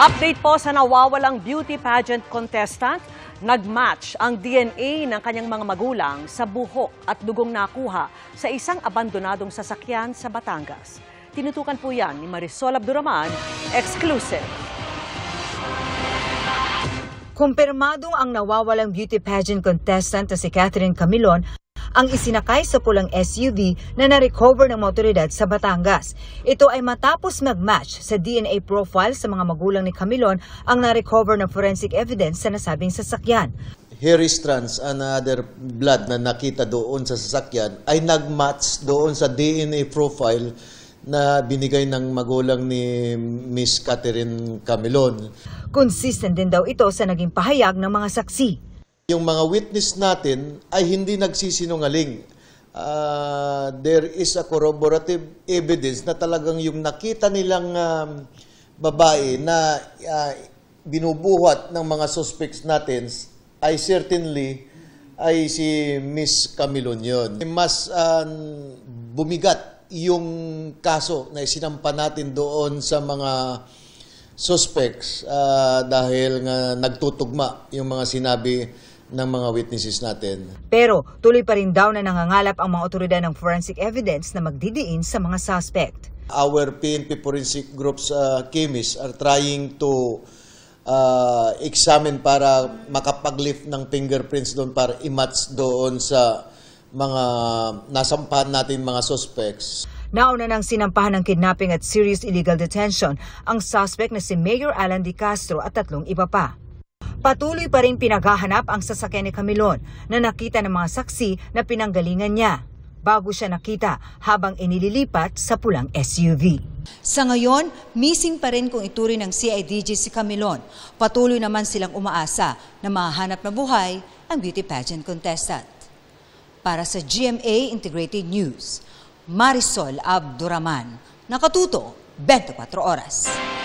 Update po sa nawawalang beauty pageant contestant, nagmatch ang DNA ng kanyang mga magulang sa buhok at dugong nakuha sa isang abandonadong sasakyan sa Batangas. Tinutukan po yan ni Marisol Abduraman, exclusive. Kumpirmadong ang nawawalang beauty pageant contestant na si Catherine Camilon ang isinakay sa pulang SUV na narecover ng motoridad sa Batangas. Ito ay matapos magmatch sa DNA profile sa mga magulang ni Camilon ang narecover ng forensic evidence sa nasabing sasakyan. is trans another blood na nakita doon sa sasakyan ay nagmatch doon sa DNA profile na binigay ng magulang ni Miss Catherine Camilon. Consistent din daw ito sa naging pahayag ng mga saksi yung mga witness natin ay hindi nagsisinungaling. Uh, there is a corroborative evidence na talagang yung nakita nilang uh, babae na uh, binubuhat ng mga suspects natin ay certainly ay si Miss Camilon yun. Mas uh, bumigat yung kaso na isinampa natin doon sa mga suspects uh, dahil nga nagtutugma yung mga sinabi ng mga witnesses natin. Pero tuloy pa rin daw na nangangalap ang mga otoridad ng forensic evidence na magdidiin sa mga suspect. Our PNP forensic groups uh, chemists are trying to uh, examine para makapag-lift ng fingerprints doon para i-match doon sa mga nasampahan natin mga suspects. Nauna nang sinampahan ng kidnapping at serious illegal detention ang suspect na si Mayor Alan Di Castro at tatlong iba pa. Patuloy pa rin pinaghahanap ang sasakyan ni Camilon na nakita ng mga saksi na pinanggalingan niya bago siya nakita habang inililipat sa pulang SUV. Sa ngayon, missing pa rin kung ituri ng CIDG si Camilon. Patuloy naman silang umaasa na mahanap na buhay ang beauty pageant contestant. Para sa GMA Integrated News, Marisol Abduraman, Nakatuto, 24 Oras.